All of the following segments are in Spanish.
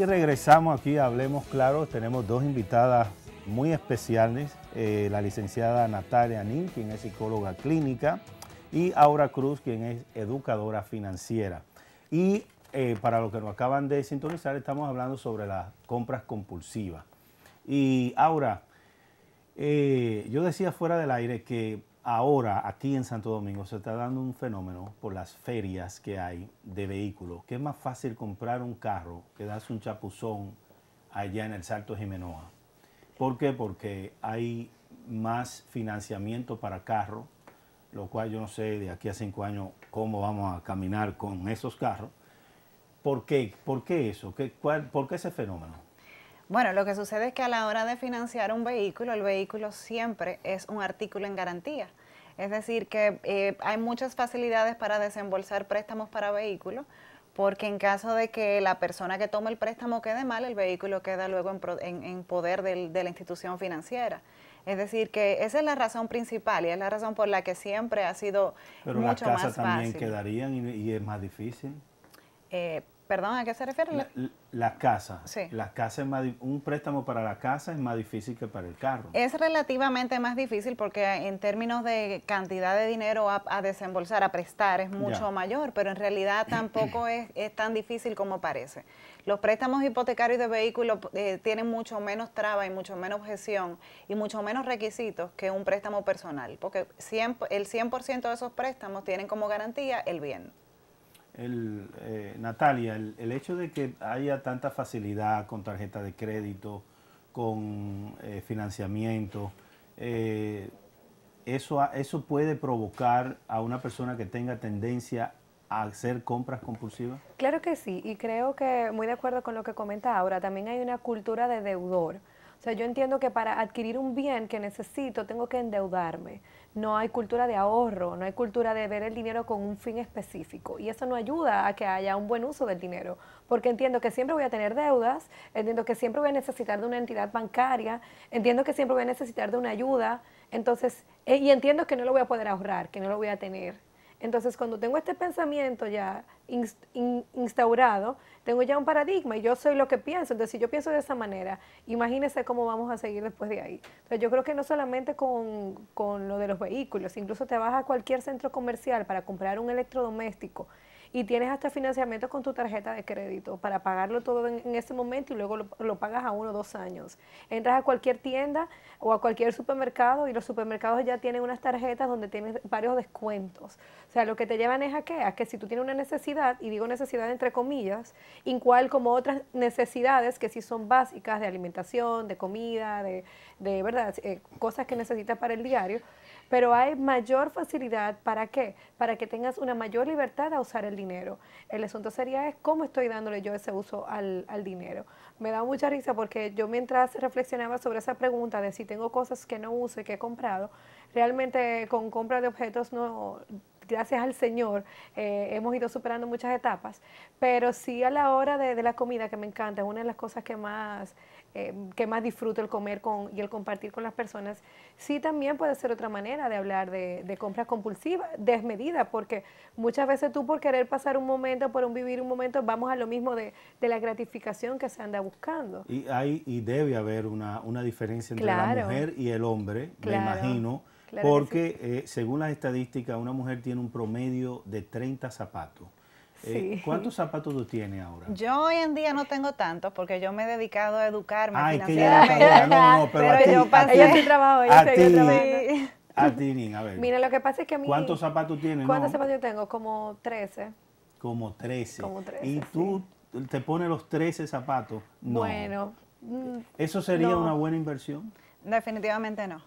Y regresamos aquí, hablemos claro, tenemos dos invitadas muy especiales, eh, la licenciada Natalia Nin, quien es psicóloga clínica, y Aura Cruz, quien es educadora financiera. Y eh, para los que nos acaban de sintonizar, estamos hablando sobre las compras compulsivas. Y Aura, eh, yo decía fuera del aire que ahora aquí en Santo Domingo se está dando un fenómeno por las ferias que hay de vehículos, que es más fácil comprar un carro que darse un chapuzón allá en el Salto Jimenoa. ¿Por qué? Porque hay más financiamiento para carros, lo cual yo no sé de aquí a cinco años cómo vamos a caminar con esos carros. ¿Por qué? ¿Por qué eso? ¿Por qué ese fenómeno? Bueno, lo que sucede es que a la hora de financiar un vehículo, el vehículo siempre es un artículo en garantía. Es decir, que eh, hay muchas facilidades para desembolsar préstamos para vehículos, porque en caso de que la persona que toma el préstamo quede mal, el vehículo queda luego en, poder de la institución financiera. Es decir, que esa es la razón principal y es la razón por la que siempre ha sido Pero mucho más las casas también quedarían y, es más difícil. Eh, Perdón, ¿a qué se refiere? Las la, casas. Sí. un préstamo para la casa es más difícil que para el carro. Es relativamente más difícil porque en términos de cantidad de dinero a, desembolsar, a prestar, es mucho mayor, pero en realidad tampoco es, tan difícil como parece. Los préstamos hipotecarios de vehículos eh, tienen mucho menos traba y mucho menos objeción y mucho menos requisitos que un préstamo personal, porque el 100% de esos préstamos tienen como garantía el bien el, eh, Natalia, el, hecho de que haya tanta facilidad con tarjeta de crédito, con eh, financiamiento, eh, eso, eso puede provocar a una persona que tenga tendencia a hacer compras compulsivas? Claro que sí, y creo que muy de acuerdo con lo que comenta ahora, también hay una cultura de deudor o sea, yo entiendo que para adquirir un bien que necesito tengo que endeudarme. No hay cultura de ahorro, no hay cultura de ver el dinero con un fin específico. Y eso no ayuda a que haya un buen uso del dinero, porque entiendo que siempre voy a tener deudas, entiendo que siempre voy a necesitar de una entidad bancaria, entiendo que siempre voy a necesitar de una ayuda. Entonces, eh, y entiendo que no lo voy a poder ahorrar, que no lo voy a tener. Entonces, cuando tengo este pensamiento ya instaurado, tengo ya un paradigma y yo soy lo que pienso. Entonces, si yo pienso de esa manera, imagínese cómo vamos a seguir después de ahí. Entonces, yo creo que no solamente con, con lo de los vehículos, incluso te vas a cualquier centro comercial para comprar un electrodoméstico y tienes hasta financiamiento con tu tarjeta de crédito para pagarlo todo en, ese momento y luego lo, pagas a uno o dos años. Entras a cualquier tienda o a cualquier supermercado y los supermercados ya tienen unas tarjetas donde tienes varios descuentos. O sea, lo que te llevan es a qué? A que si tú tienes una necesidad, y digo necesidad entre comillas, cual como otras necesidades que sí son básicas de alimentación, de comida, de, de verdad, eh, cosas que necesitas para el diario, pero hay mayor facilidad para qué? Para que tengas una mayor libertad a usar el dinero. El asunto sería es cómo estoy dándole yo ese uso al, dinero. Me da mucha risa porque yo mientras reflexionaba sobre esa pregunta de si tengo cosas que no uso y que he comprado, realmente con compra de objetos no gracias al Señor, eh, hemos ido superando muchas etapas, pero sí a la hora de, de, la comida, que me encanta, es una de las cosas que más eh, que más disfruto el comer con, y el compartir con las personas. Sí también puede ser otra manera de hablar de, compras compulsivas, desmedidas, porque muchas veces tú por querer pasar un momento, por un vivir un momento, vamos a lo mismo de, la gratificación que se anda buscando. Y hay y debe haber una, una diferencia entre la mujer y el hombre, me imagino, porque eh, según las estadísticas, una mujer tiene un promedio de 30 zapatos. Eh, ¿Cuántos zapatos tú tienes ahora? Yo hoy en día no tengo tantos porque yo me he dedicado a educarme. Ay, que ya no, pero, yo trabajo, a ti, a ti, a ver. Mira, lo que pasa es que a mí... ¿Cuántos zapatos tienes? ¿Cuántos zapatos yo tengo? Como 13. Como 13. Como 13 y tú te pones los 13 zapatos. No. Bueno. Mm, ¿Eso sería una buena inversión? Definitivamente no.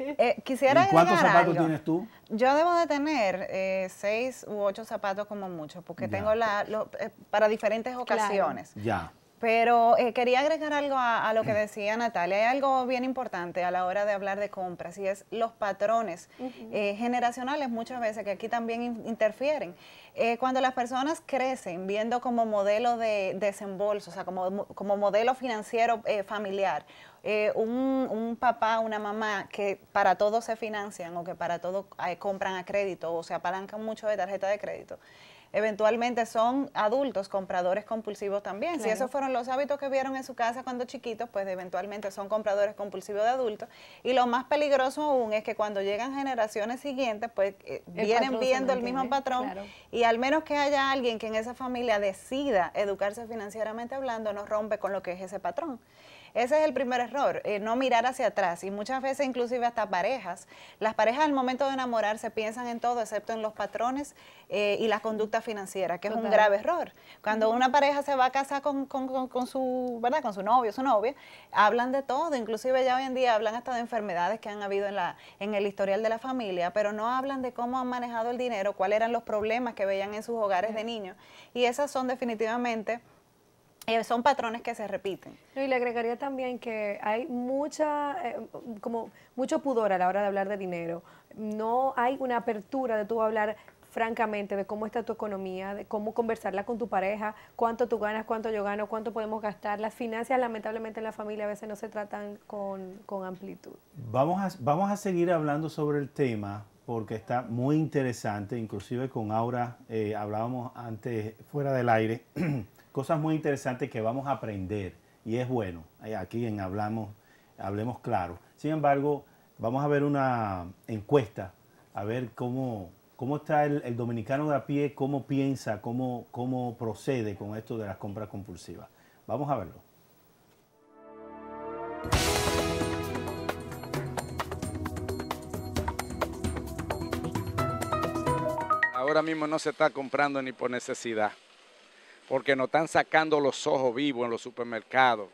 Eh, quisiera ¿Y ¿Cuántos zapatos tienes tú? Yo debo de tener eh, seis u ocho zapatos como mucho, porque tengo la, eh, para diferentes ocasiones. Ya. Pero quería agregar algo a, lo que decía Natalia. Hay algo bien importante a la hora de hablar de compras y es los patrones generacionales muchas veces que aquí también interfieren. cuando las personas crecen viendo como modelo de desembolso, o sea, como, como modelo financiero familiar eh, un, un, papá, una mamá que para todo se financian o que para todo eh, compran a crédito o se apalancan mucho de tarjeta de crédito, eventualmente son adultos compradores compulsivos también. Si esos fueron los hábitos que vieron en su casa cuando chiquitos, pues eventualmente son compradores compulsivos de adultos. Y lo más peligroso aún es que cuando llegan generaciones siguientes, pues eh, vienen viendo el mismo patrón y al menos que haya alguien que en esa familia decida educarse financieramente hablando, no rompe con lo que es ese patrón. Ese es el primer error, eh, no mirar hacia atrás. Y muchas veces, inclusive hasta parejas, las parejas al momento de enamorarse piensan en todo excepto en los patrones eh, y la conducta financiera, que es un grave error. Cuando una pareja se va a casar con, su, ¿verdad? con su novio, su novia, hablan de todo, inclusive ya hoy en día hablan hasta de enfermedades que han habido en, la, en el historial de la familia, pero no hablan de cómo han manejado el dinero, cuáles eran los problemas que veían en sus hogares de niños. Y esas son definitivamente eh, son patrones que se repiten. y le agregaría también que hay mucha, eh, como mucho pudor a la hora de hablar de dinero. No hay una apertura de tú hablar francamente de cómo está tu economía, de cómo conversarla con tu pareja, cuánto tú ganas, cuánto yo gano, cuánto podemos gastar. Las finanzas lamentablemente en la familia a veces no se tratan con, con amplitud. Vamos a, vamos a seguir hablando sobre el tema porque está muy interesante, inclusive con Aura eh, hablábamos antes fuera del aire. cosas muy interesantes que vamos a aprender y es bueno. Eh, aquí en Hablamos, Hablemos Claro. Sin embargo, vamos a ver una encuesta, a ver cómo, cómo está el, dominicano de a pie, cómo piensa, cómo, cómo procede con esto de las compras compulsivas. Vamos a verlo. Ahora mismo no se está comprando ni por necesidad porque nos están sacando los ojos vivos en los supermercados.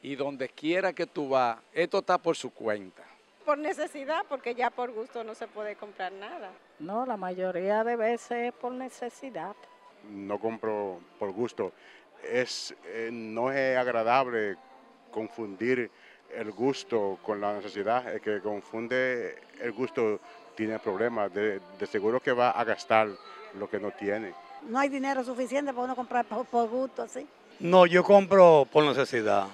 Y donde quiera que tú vas, esto está por su cuenta. Por necesidad, porque ya por gusto no se puede comprar nada. No, la mayoría de veces es por necesidad. No compro por gusto. Es, eh, no es agradable confundir el gusto con la necesidad. El que confunde el gusto tiene problemas. de seguro que va a gastar lo que no tiene. No hay dinero suficiente para uno comprar por, gusto, así. No, yo compro por necesidad,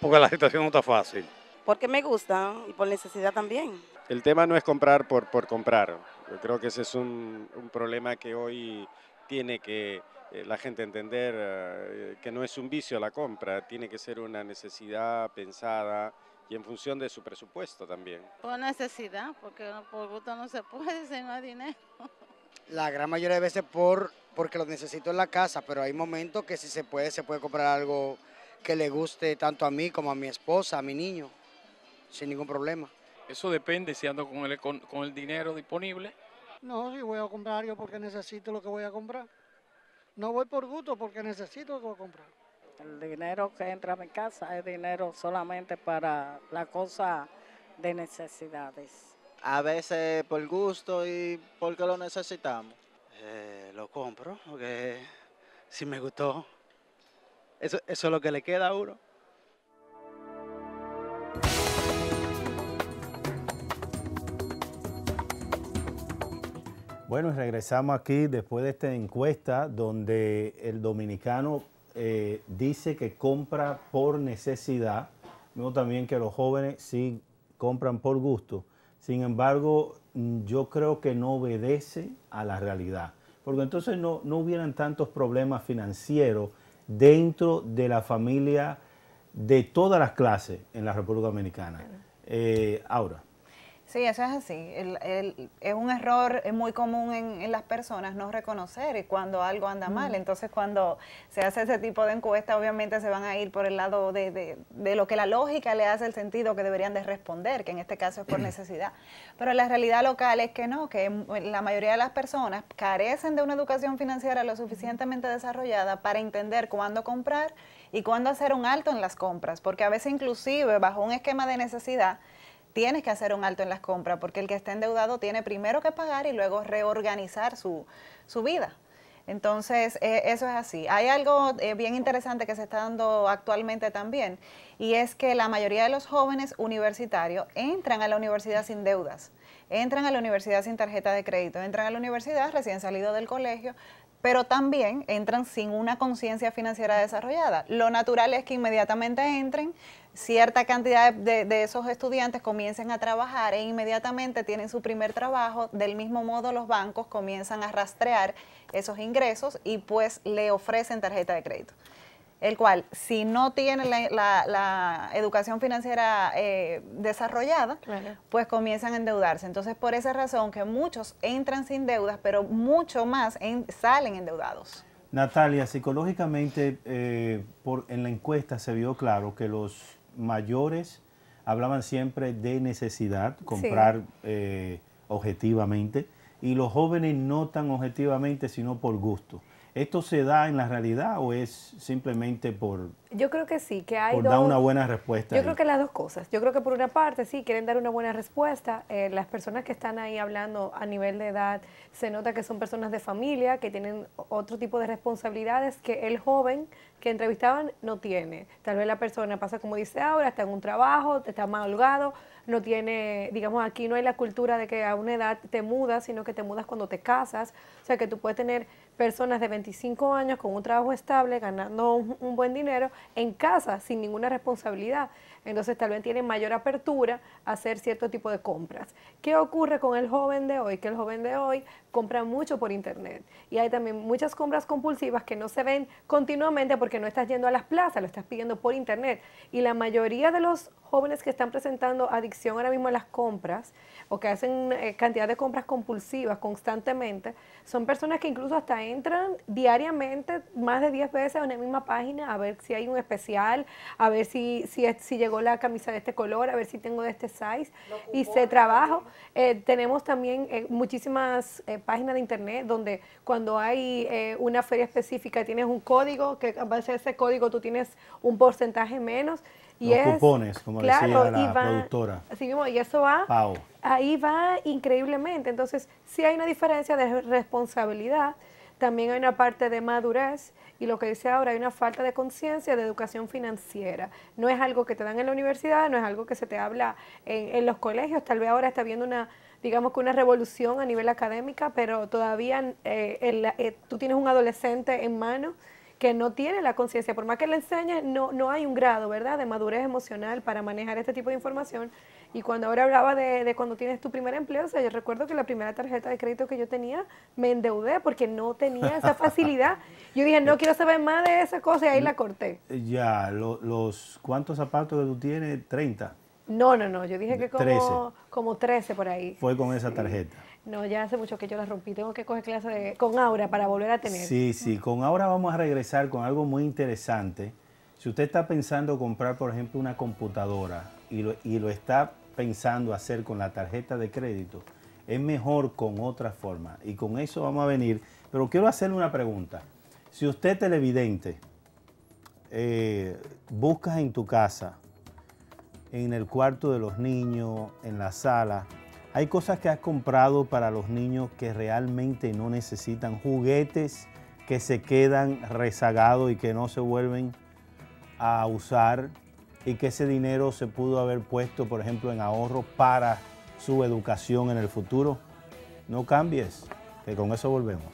porque la situación no está fácil. Porque me gusta y por necesidad también. El tema no es comprar por, por comprar. Yo creo que ese es un, un problema que hoy tiene que eh, la gente entender eh, que no es un vicio la compra, tiene que ser una necesidad pensada y en función de su presupuesto también. Por necesidad, porque por gusto no se puede si no hay dinero la gran mayoría de veces por, porque lo necesito en la casa, pero hay momentos que si se puede, se puede comprar algo que le guste tanto a mí como a mi esposa, a mi niño, sin ningún problema. Eso depende si ando con el, con, el dinero disponible. No, si voy a comprar yo porque necesito lo que voy a comprar. No voy por gusto porque necesito lo que voy a comprar. El dinero que entra a mi casa es dinero solamente para la cosa de necesidades a veces por gusto y porque lo necesitamos. Eh, lo compro porque si me gustó, eso, es lo que le queda a uno. Bueno, regresamos aquí después de esta encuesta donde el dominicano eh, dice que compra por necesidad, Vemos también que los jóvenes sí compran por gusto sin embargo, mm, yo creo que no obedece a la realidad, porque entonces no, hubieran tantos problemas financieros dentro de la familia de todas las clases en la República Dominicana. Eh, ahora. Sí, eso es así. es un error muy común en, las personas no reconocer cuando algo anda mal. Entonces, cuando se hace ese tipo de encuesta, obviamente se van a ir por el lado de, de, de, lo que la lógica le hace el sentido que deberían de responder, que en este caso es por necesidad. Pero la realidad local es que no, que la mayoría de las personas carecen de una educación financiera lo suficientemente desarrollada para entender cuándo comprar y cuándo hacer un alto en las compras, porque a veces inclusive bajo un esquema de necesidad, tienes que hacer un alto en las compras, porque el que está endeudado tiene primero que pagar y luego reorganizar su, vida. Entonces, eh, eso es así. Hay algo eh, bien interesante que se está dando actualmente también, y es que la mayoría de los jóvenes universitarios entran a la universidad sin deudas, entran a la universidad sin tarjeta de crédito, entran a la universidad recién salido del colegio, pero también entran sin una conciencia financiera desarrollada. Lo natural es que inmediatamente entren, cierta cantidad de, esos estudiantes comiencen a trabajar e inmediatamente tienen su primer trabajo. Del mismo modo, los bancos comienzan a rastrear esos ingresos y pues le ofrecen tarjeta de crédito el cual si no tiene la, educación financiera eh, desarrollada, pues comienzan a endeudarse. Entonces, por esa razón que muchos entran sin deudas, pero mucho más salen endeudados. Natalia, psicológicamente, eh, en la encuesta se vio claro que los mayores hablaban siempre de necesidad, comprar eh, objetivamente, y los jóvenes no tan objetivamente, sino por gusto. ¿Esto se da en la realidad o es simplemente por... Yo creo que sí, que hay... dar una buena respuesta. Yo creo que las dos cosas. Yo creo que por una parte, sí, quieren dar una buena respuesta. Eh, las personas que están ahí hablando a nivel de edad, se nota que son personas de familia, que tienen otro tipo de responsabilidades que el joven que entrevistaban no tiene. Tal vez la persona pasa como dice ahora, está en un trabajo, está holgado, no tiene, digamos, aquí no hay la cultura de que a una edad te mudas, sino que te mudas cuando te casas. O sea, que tú puedes tener personas de 25 años con un trabajo estable, ganando un, buen dinero en casa sin ninguna responsabilidad. Entonces tal vez tienen mayor apertura a hacer cierto tipo de compras. ¿Qué ocurre con el joven de hoy? Que el joven de hoy compra mucho por internet y hay también muchas compras compulsivas que no se ven continuamente porque no estás yendo a las plazas, lo estás pidiendo por internet. Y la mayoría de los jóvenes que están presentando adicción ahora mismo a las compras o que hacen eh, cantidad de compras compulsivas constantemente, son personas que incluso hasta entran diariamente más de 10 veces a una misma página a ver si hay un especial, a ver si, si, si llegó la camisa de este color, a ver si tengo de este size. Y se trabajo. Eh, tenemos también eh, muchísimas páginas de internet donde cuando hay una feria específica tienes un código que a base ese código tú tienes un porcentaje menos. Y Los cupones, como decía la productora. y eso va, ahí va increíblemente. Entonces, sí hay una diferencia de responsabilidad, también hay una parte de madurez, y lo que dice ahora, hay una falta de conciencia de educación financiera. No es algo que te dan en la universidad, no es algo que se te habla en, los colegios, tal vez ahora está habiendo una digamos que una revolución a nivel académica, pero todavía eh, eh, tú tienes un adolescente en mano que no tiene la conciencia, por más que le enseñes, no, no hay un grado, ¿verdad?, de madurez emocional para manejar este tipo de información. Y cuando ahora hablaba de, de, cuando tienes tu primer empleo, o yo recuerdo que la primera tarjeta de crédito que yo tenía, me endeudé porque no tenía esa facilidad. Yo dije, no eh, quiero saber más de esa cosa y ahí la corté. Eh, ya, los, ¿cuántos zapatos que tú tienes? ¿30? No, no, no, yo dije que como 13, como 13 por ahí. Fue con esa tarjeta. No, ya hace mucho que yo la rompí. Tengo que coger clase de, con Aura para volver a tener. Sí, sí, con Aura vamos a regresar con algo muy interesante. Si usted está pensando comprar, por ejemplo, una computadora y lo, está pensando hacer con la tarjeta de crédito, es mejor con otra forma. Y con eso vamos a venir. Pero quiero hacerle una pregunta. Si usted televidente eh, buscas en tu casa, en el cuarto de los niños, en la sala, hay cosas que has comprado para los niños que realmente no necesitan, juguetes que se quedan rezagados y que no se vuelven a usar y que ese dinero se pudo haber puesto, por ejemplo, en ahorro para su educación en el futuro. No cambies, que con eso volvemos.